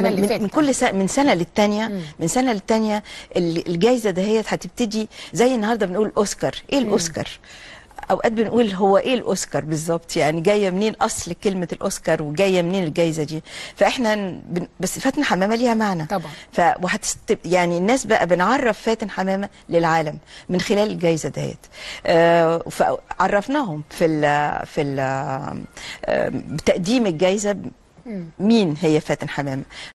السنه اللي فاتت من كل سنة من سنه للثانيه من سنه للثانيه الجايزه دهيت هتبتدي زي النهارده بنقول اوسكار ايه الاوسكار اوقات بنقول هو ايه الاوسكار بالظبط يعني جايه منين اصل كلمه الاوسكار وجايه منين الجايزه دي فاحنا بن... بس فاتن حمامه ليها معنى طبعا ف وهتست... يعني الناس بقى بنعرف فاتن حمامه للعالم من خلال الجايزه دهيت آه فعرفناهم في ال... في ال... آه... بتقديم الجايزه مين هي فاتن حمامه